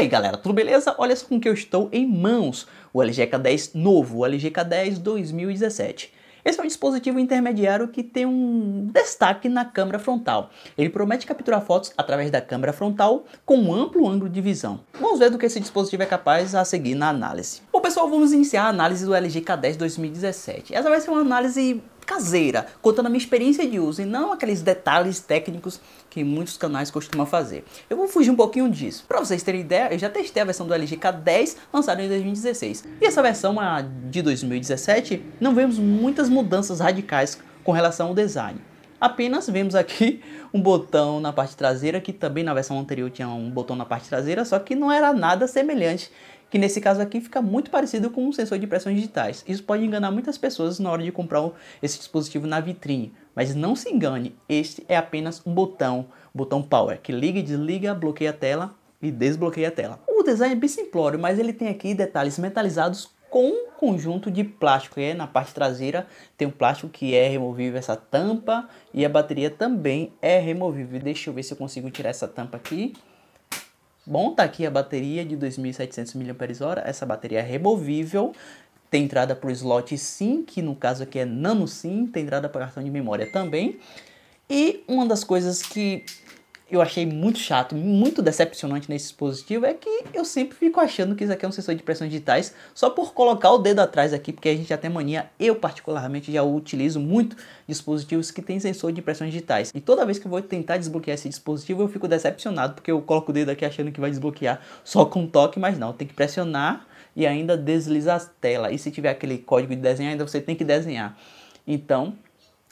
aí galera, tudo beleza? Olha só com que eu estou em mãos, o LG K10 novo, o LG K10 2017. Esse é um dispositivo intermediário que tem um destaque na câmera frontal. Ele promete capturar fotos através da câmera frontal com um amplo ângulo de visão. Vamos ver do que esse dispositivo é capaz a seguir na análise. Bom pessoal, vamos iniciar a análise do LG K10 2017. Essa vai ser uma análise caseira, contando a minha experiência de uso e não aqueles detalhes técnicos que muitos canais costumam fazer. Eu vou fugir um pouquinho disso. Para vocês terem ideia, eu já testei a versão do LG K10 lançada em 2016. E essa versão, a de 2017, não vemos muitas mudanças radicais com relação ao design. Apenas vemos aqui um botão na parte traseira, que também na versão anterior tinha um botão na parte traseira, só que não era nada semelhante, que nesse caso aqui fica muito parecido com um sensor de pressões digitais. Isso pode enganar muitas pessoas na hora de comprar esse dispositivo na vitrine, mas não se engane, este é apenas um botão, botão power, que liga e desliga, bloqueia a tela e desbloqueia a tela. O design é bem simplório, mas ele tem aqui detalhes metalizados com conjunto de plástico. E na parte traseira tem um plástico que é removível, essa tampa. E a bateria também é removível. Deixa eu ver se eu consigo tirar essa tampa aqui. Bom, tá aqui a bateria de 2.700 mAh. Essa bateria é removível. Tem entrada para o slot SIM, que no caso aqui é nano SIM. Tem entrada para cartão de memória também. E uma das coisas que eu achei muito chato, muito decepcionante nesse dispositivo é que eu sempre fico achando que isso aqui é um sensor de pressões digitais só por colocar o dedo atrás aqui, porque a gente já tem mania, eu particularmente já utilizo muito dispositivos que tem sensor de pressões digitais. E toda vez que eu vou tentar desbloquear esse dispositivo, eu fico decepcionado, porque eu coloco o dedo aqui achando que vai desbloquear só com toque, mas não, tem que pressionar e ainda deslizar a tela. E se tiver aquele código de desenhar, ainda você tem que desenhar. Então,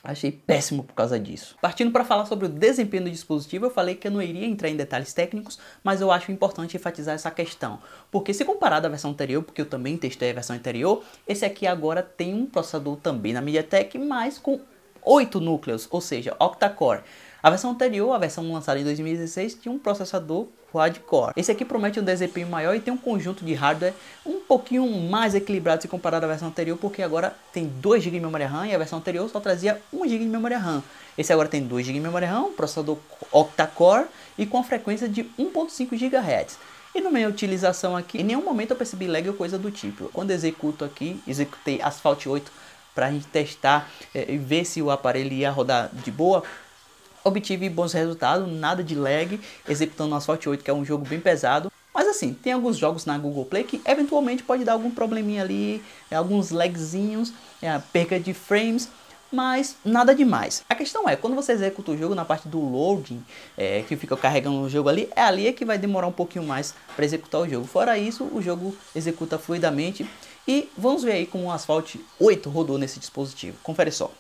Achei péssimo por causa disso. Partindo para falar sobre o desempenho do dispositivo, eu falei que eu não iria entrar em detalhes técnicos, mas eu acho importante enfatizar essa questão, porque se comparado à versão anterior, porque eu também testei a versão anterior, esse aqui agora tem um processador também na MediaTek, mas com 8 núcleos, ou seja, octa-core. A versão anterior, a versão lançada em 2016, tinha um processador quad-core. Esse aqui promete um desempenho maior e tem um conjunto de hardware um pouquinho mais equilibrado se comparado à versão anterior, porque agora tem 2 GB de memória RAM e a versão anterior só trazia 1 GB de memória RAM. Esse agora tem 2 GB de memória RAM, um processador octa-core e com a frequência de 1.5 GHz. E na minha utilização aqui, em nenhum momento eu percebi lag ou coisa do tipo. Quando executo aqui, executei Asphalt 8 para a gente testar eh, e eh, ver se o aparelho ia rodar de boa, obtive bons resultados, nada de lag, executando no Asphalt 8, que é um jogo bem pesado. Mas assim, tem alguns jogos na Google Play que eventualmente pode dar algum probleminha ali, é, alguns lagzinhos, é, perca de frames, mas nada demais. A questão é, quando você executa o jogo na parte do loading, é, que fica carregando o jogo ali, é ali é que vai demorar um pouquinho mais para executar o jogo. Fora isso, o jogo executa fluidamente e vamos ver aí como o Asphalt 8 rodou nesse dispositivo. Confere só.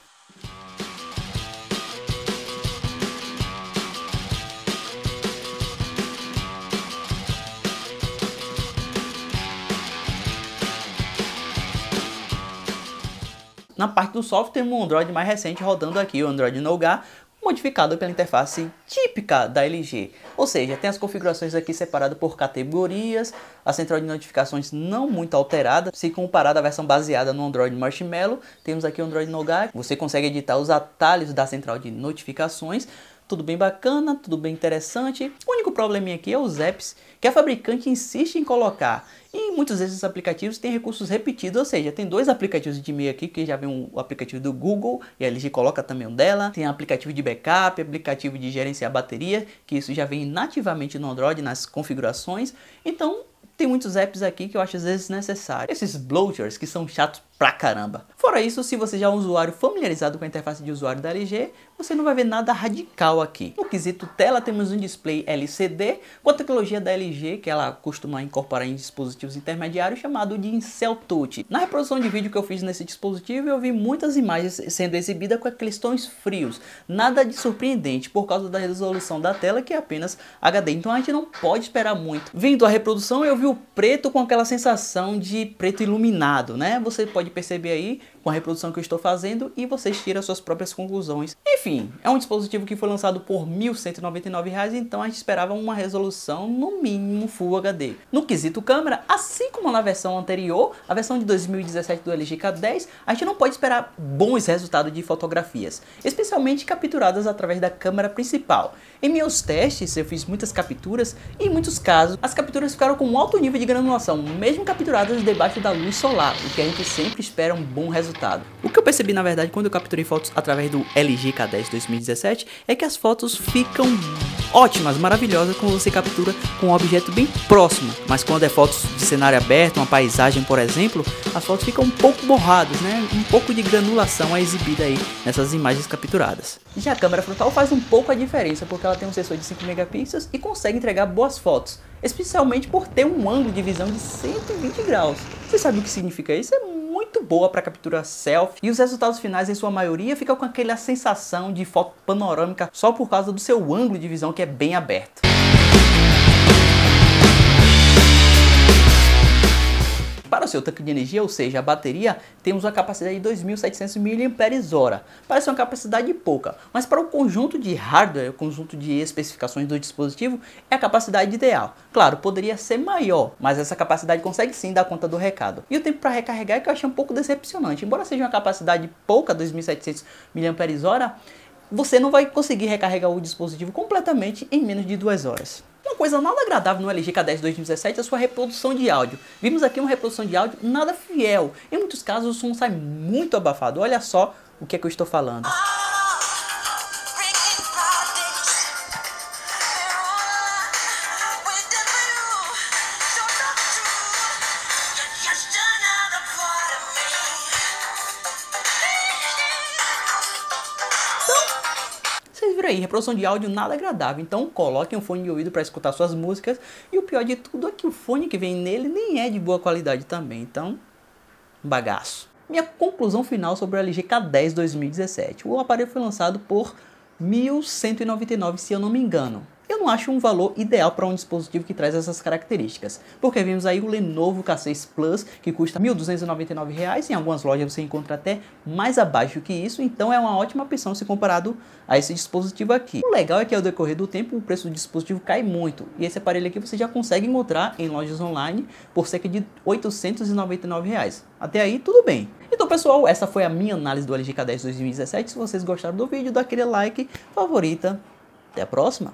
na parte do software temos um Android mais recente rodando aqui, o Android Nougat, modificado pela interface típica da LG. Ou seja, tem as configurações aqui separadas por categorias, a central de notificações não muito alterada, se comparada à versão baseada no Android Marshmallow, temos aqui o Android Nougat, você consegue editar os atalhos da central de notificações, tudo bem bacana, tudo bem interessante. O único probleminha aqui é os apps que a fabricante insiste em colocar. E muitos desses aplicativos têm recursos repetidos, ou seja, tem dois aplicativos de e-mail aqui, que já vem um, o aplicativo do Google, e a LG coloca também um dela, tem aplicativo de backup, aplicativo de gerenciar bateria, que isso já vem nativamente no Android, nas configurações, então tem muitos apps aqui que eu acho às vezes necessário. Esses bloaters que são chatos pra caramba. Fora isso, se você já é um usuário familiarizado com a interface de usuário da LG, você não vai ver nada radical aqui. No quesito tela, temos um display LCD com a tecnologia da LG, que ela costuma incorporar em dispositivos intermediários, chamado de Incel Touch. Na reprodução de vídeo que eu fiz nesse dispositivo, eu vi muitas imagens sendo exibidas com aqueles tons frios. Nada de surpreendente, por causa da resolução da tela, que é apenas HD. Então a gente não pode esperar muito. Vindo à reprodução, eu vi o preto com aquela sensação de preto iluminado, né? Você pode pode perceber aí com a reprodução que eu estou fazendo e vocês tiram suas próprias conclusões. Enfim, é um dispositivo que foi lançado por R$ 1.199, então a gente esperava uma resolução no mínimo Full HD. No quesito câmera, assim como na versão anterior, a versão de 2017 do LG K10, a gente não pode esperar bons resultados de fotografias, especialmente capturadas através da câmera principal. Em meus testes, eu fiz muitas capturas e em muitos casos, as capturas ficaram com um alto nível de granulação, mesmo capturadas debaixo da luz solar, o que a gente sempre espera um bom resultado o que eu percebi na verdade quando eu capturei fotos através do LG K10 2017 é que as fotos ficam ótimas, maravilhosas quando você captura com um objeto bem próximo, mas quando é fotos de cenário aberto, uma paisagem por exemplo, as fotos ficam um pouco borradas, né? um pouco de granulação é exibida aí nessas imagens capturadas. Já a câmera frontal faz um pouco a diferença porque ela tem um sensor de 5 megapixels e consegue entregar boas fotos, especialmente por ter um ângulo de visão de 120 graus. Você sabe o que significa isso? É muito boa para captura selfie e os resultados finais em sua maioria ficam com aquela sensação de foto panorâmica só por causa do seu ângulo de visão que é bem aberto. Para o seu tanque de energia, ou seja, a bateria, temos uma capacidade de 2.700 mAh. Parece uma capacidade pouca, mas para o conjunto de hardware, o conjunto de especificações do dispositivo, é a capacidade ideal. Claro, poderia ser maior, mas essa capacidade consegue sim dar conta do recado. E o tempo para recarregar é que eu achei um pouco decepcionante. Embora seja uma capacidade pouca, 2.700 mAh, você não vai conseguir recarregar o dispositivo completamente em menos de duas horas. Uma coisa nada agradável no LG K10 2017 é a sua reprodução de áudio. Vimos aqui uma reprodução de áudio nada fiel. Em muitos casos o som sai muito abafado. Olha só o que é que eu estou falando. Ah! Olha aí, reprodução de áudio nada agradável. Então coloque um fone de ouvido para escutar suas músicas. E o pior de tudo é que o fone que vem nele nem é de boa qualidade também. Então, bagaço. Minha conclusão final sobre o LG K10 2017. O aparelho foi lançado por 1199, se eu não me engano eu não acho um valor ideal para um dispositivo que traz essas características. Porque vimos aí o Lenovo K6 Plus, que custa R$ 1.299, em algumas lojas você encontra até mais abaixo que isso, então é uma ótima opção se comparado a esse dispositivo aqui. O legal é que ao decorrer do tempo o preço do dispositivo cai muito, e esse aparelho aqui você já consegue encontrar em lojas online por cerca de R$ 899. Reais. Até aí tudo bem. Então pessoal, essa foi a minha análise do LG K10 2017. Se vocês gostaram do vídeo, dá aquele like, favorita. Até a próxima!